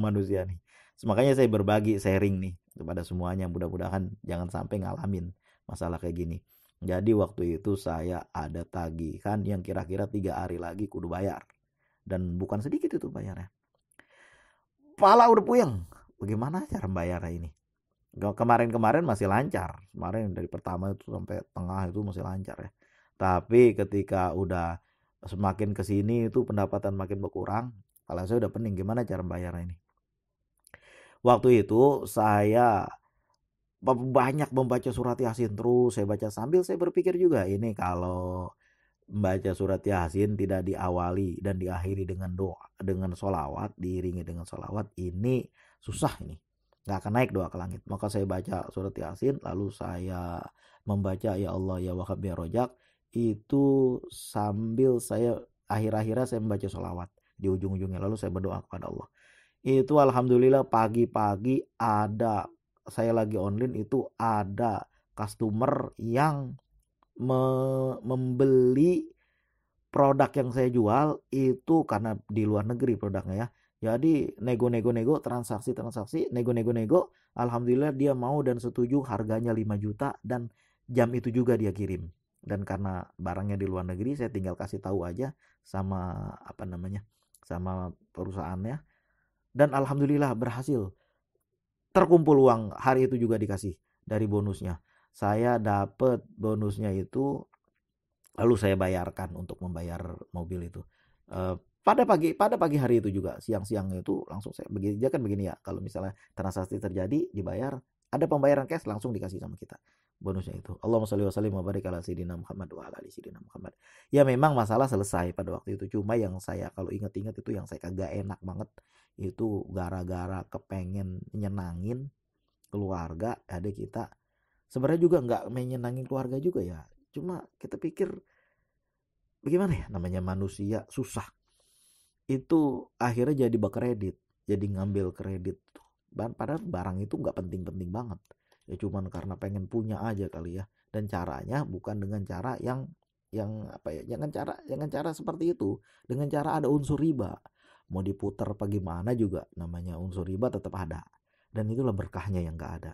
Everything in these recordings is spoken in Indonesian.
manusia nih. Makanya saya berbagi, sharing nih kepada semuanya. Mudah-mudahan jangan sampai ngalamin masalah kayak gini. Jadi waktu itu saya ada tagihan yang kira-kira tiga hari lagi kudu bayar. Dan bukan sedikit itu bayarnya. Pala udah puyeng. Bagaimana cara bayarnya ini? Kemarin-kemarin masih lancar. Kemarin dari pertama itu sampai tengah itu masih lancar ya. Tapi ketika udah semakin kesini itu pendapatan makin berkurang. Kalau saya udah pening gimana cara bayarnya ini? Waktu itu saya banyak membaca surat Yasin terus saya baca sambil saya berpikir juga ini kalau membaca surat Yasin tidak diawali dan diakhiri dengan doa dengan solawat diiringi dengan solawat ini susah ini nggak akan naik doa ke langit maka saya baca surat Yasin lalu saya membaca ya Allah ya Wahab ya Rojak itu sambil saya akhir-akhirnya saya membaca solawat di ujung-ujungnya lalu saya berdoa kepada Allah itu alhamdulillah pagi-pagi ada saya lagi online itu ada customer yang me membeli produk yang saya jual itu karena di luar negeri produknya ya. Jadi nego-nego-nego transaksi-transaksi nego-nego-nego alhamdulillah dia mau dan setuju harganya 5 juta dan jam itu juga dia kirim. Dan karena barangnya di luar negeri saya tinggal kasih tahu aja sama apa namanya? sama perusahaannya dan alhamdulillah berhasil terkumpul uang hari itu juga dikasih dari bonusnya saya dapat bonusnya itu lalu saya bayarkan untuk membayar mobil itu e, pada pagi pada pagi hari itu juga siang-siang itu langsung saya begini dia kan begini ya kalau misalnya transaksi terjadi dibayar ada pembayaran cash langsung dikasih sama kita bonusnya itu Allahumma sholli wa sallim wa barik ala sayyidina Muhammad wa ala ali sayyidina Muhammad ya memang masalah selesai pada waktu itu cuma yang saya kalau ingat-ingat itu yang saya kagak enak banget itu gara-gara kepengen nyenangin keluarga ada kita sebenarnya juga nggak menyenangin keluarga juga ya cuma kita pikir bagaimana ya namanya manusia susah itu akhirnya jadi bak kredit jadi ngambil kredit padahal barang itu nggak penting-penting banget ya cuman karena pengen punya aja kali ya dan caranya bukan dengan cara yang yang apa ya jangan cara jangan cara seperti itu dengan cara ada unsur riba mau diputar apa gimana juga namanya unsur riba tetap ada dan itulah berkahnya yang gak ada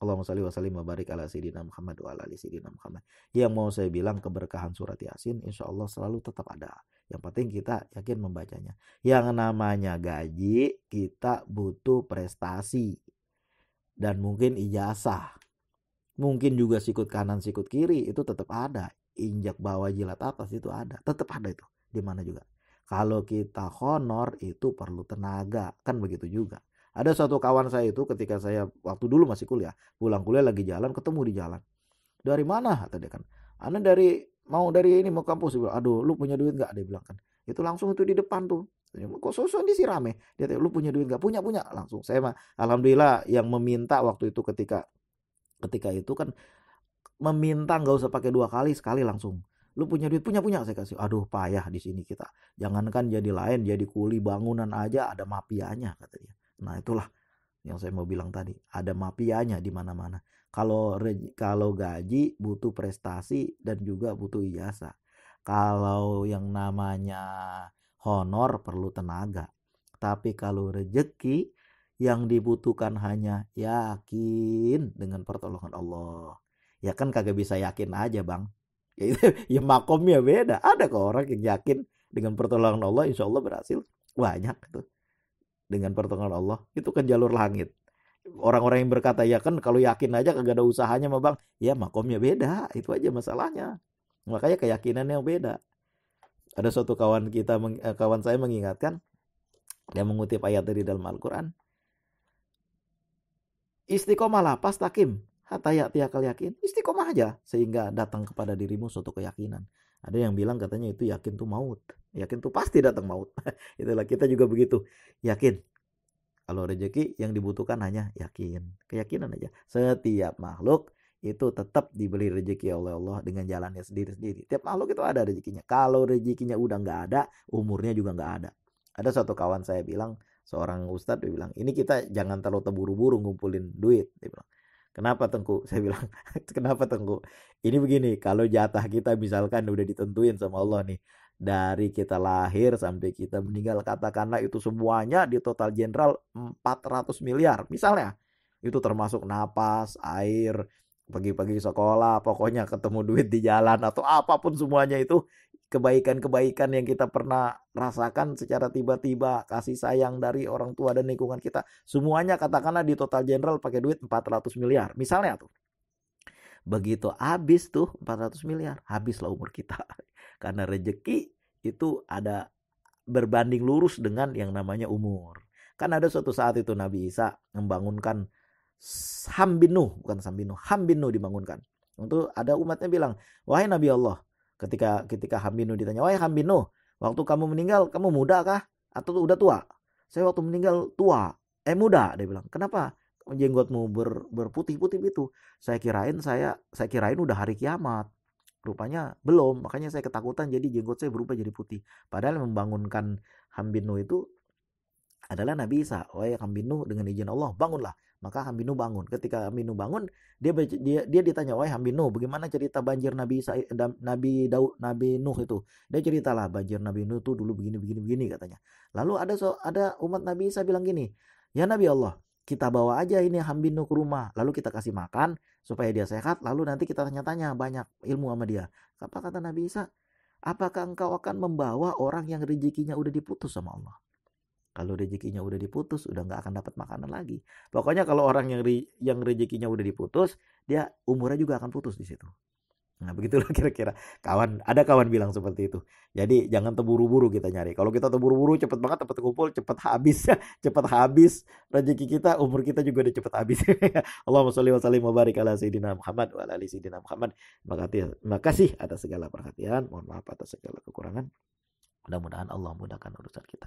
Allahumma salli wa sallim wa barik ala sayyidina Muhammad wa ala ali sayyidina Muhammad. Yang mau saya bilang keberkahan surat Yasin insya Allah selalu tetap ada. Yang penting kita yakin membacanya. Yang namanya gaji kita butuh prestasi dan mungkin ijazah. Mungkin juga sikut kanan sikut kiri itu tetap ada. Injak bawah jilat atas itu ada. Tetap ada itu di mana juga. Kalau kita honor itu perlu tenaga, kan begitu juga. Ada suatu kawan saya itu ketika saya waktu dulu masih kuliah, pulang kuliah lagi jalan ketemu di jalan. Dari mana? tadi kan. Anda dari mau dari ini mau kampus dia bilang, aduh lu punya duit nggak dia bilang kan. Itu langsung itu di depan tuh. Kok susun di rame? Dia tanya, lu punya duit nggak? Punya punya langsung. Saya mah alhamdulillah yang meminta waktu itu ketika ketika itu kan meminta nggak usah pakai dua kali sekali langsung lu punya duit punya punya saya kasih aduh payah di sini kita jangankan jadi lain jadi kuli bangunan aja ada mafianya katanya nah itulah yang saya mau bilang tadi ada mafianya di mana-mana kalau kalau gaji butuh prestasi dan juga butuh ijazah kalau yang namanya honor perlu tenaga tapi kalau rejeki yang dibutuhkan hanya yakin dengan pertolongan Allah ya kan kagak bisa yakin aja bang ya, ya makomnya beda ada kok orang yang yakin dengan pertolongan Allah insya Allah berhasil banyak tuh dengan pertolongan Allah itu kan jalur langit orang-orang yang berkata ya kan kalau yakin aja kagak ada usahanya mah bang ya makomnya beda itu aja masalahnya makanya keyakinan yang beda ada suatu kawan kita eh, kawan saya mengingatkan dia mengutip ayat dari dalam Al-Quran istiqomah lapas takim Hatta ya'tiyakal yakin. Istiqomah aja sehingga datang kepada dirimu suatu keyakinan. Ada yang bilang katanya itu yakin tuh maut. Yakin tuh pasti datang maut. Itulah kita juga begitu. Yakin. Kalau rezeki yang dibutuhkan hanya yakin. Keyakinan aja. Setiap makhluk itu tetap dibeli rezeki oleh Allah dengan jalannya sendiri-sendiri. Tiap makhluk itu ada rezekinya. Kalau rezekinya udah nggak ada, umurnya juga nggak ada. Ada satu kawan saya bilang, seorang ustadz dia bilang, ini kita jangan terlalu terburu-buru ngumpulin duit. Dia bilang, Kenapa Tengku? Saya bilang, kenapa Tengku? Ini begini, kalau jatah kita misalkan udah ditentuin sama Allah nih. Dari kita lahir sampai kita meninggal, katakanlah itu semuanya di total jenderal 400 miliar. Misalnya, itu termasuk napas, air, pagi-pagi sekolah, pokoknya ketemu duit di jalan atau apapun semuanya itu kebaikan-kebaikan yang kita pernah rasakan secara tiba-tiba, kasih sayang dari orang tua dan lingkungan kita. Semuanya katakanlah di total general pakai duit 400 miliar. Misalnya tuh. Begitu habis tuh 400 miliar, habislah umur kita. Karena rejeki itu ada berbanding lurus dengan yang namanya umur. Kan ada suatu saat itu Nabi Isa membangunkan sambinu bukan sambinu sambinu dibangunkan. Untuk ada umatnya bilang, wahai Nabi Allah, Ketika ketika Hambinu ditanya, "Wahai Hambinu, waktu kamu meninggal kamu muda kah atau udah tua?" Saya waktu meninggal tua, eh muda dia bilang. "Kenapa?" jenggotmu ber, berputih-putih itu. Saya kirain saya saya kirain udah hari kiamat. Rupanya belum, makanya saya ketakutan jadi jenggot saya berubah jadi putih. Padahal membangunkan Hambinu itu adalah Nabi Isa. Wahai Hambinu dengan izin Allah, bangunlah. Maka Hambinu bangun. Ketika Hambinu bangun, dia dia, dia ditanya, "Wahai Hambinu, bagaimana cerita banjir Nabi Nabi Daud, Nabi Nuh itu?" Dia ceritalah banjir Nabi Nuh itu dulu begini begini begini katanya. Lalu ada so, ada umat Nabi Isa bilang gini, "Ya Nabi Allah, kita bawa aja ini Hambinu ke rumah, lalu kita kasih makan supaya dia sehat, lalu nanti kita tanya-tanya banyak ilmu sama dia." Apa kata Nabi Isa? Apakah engkau akan membawa orang yang rezekinya udah diputus sama Allah? Kalau rezekinya udah diputus, udah nggak akan dapat makanan lagi. Pokoknya kalau orang yang re, yang rezekinya udah diputus, dia umurnya juga akan putus di situ. Nah begitulah kira-kira. Kawan, ada kawan bilang seperti itu. Jadi jangan terburu-buru kita nyari. Kalau kita terburu-buru cepet banget, cepet kumpul, cepet habis ya. cepet habis rezeki kita, umur kita juga udah cepet habis. Allahumma sholli wa sallim wa barik ala sayyidina Muhammad wa ala ali sayyidina Muhammad. Terima kasih atas segala perhatian. Mohon maaf atas segala kekurangan. Mudah-mudahan Allah mudahkan urusan kita.